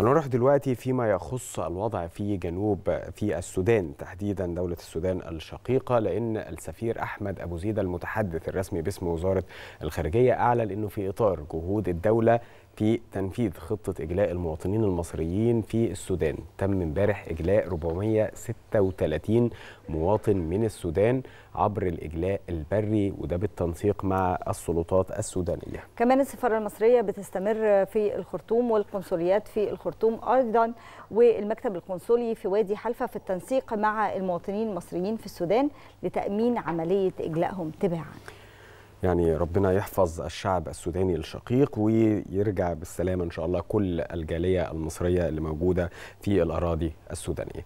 هنروح دلوقتي فيما يخص الوضع في جنوب في السودان تحديدا دولة السودان الشقيقة لأن السفير أحمد أبو زيد المتحدث الرسمي باسم وزارة الخارجية أعلن أنه في إطار جهود الدولة في تنفيذ خطة إجلاء المواطنين المصريين في السودان تم امبارح إجلاء 436 مواطن من السودان عبر الإجلاء البري وده بالتنسيق مع السلطات السودانية كمان السفارة المصرية بتستمر في الخرطوم والقنصليات في الخرطوم الخرطوم أيضا والمكتب القنصلي في وادي حلفة في التنسيق مع المواطنين المصريين في السودان لتأمين عملية إجلائهم تباعا يعني ربنا يحفظ الشعب السوداني الشقيق ويرجع بالسلامة إن شاء الله كل الجالية المصرية اللي موجودة في الأراضي السودانية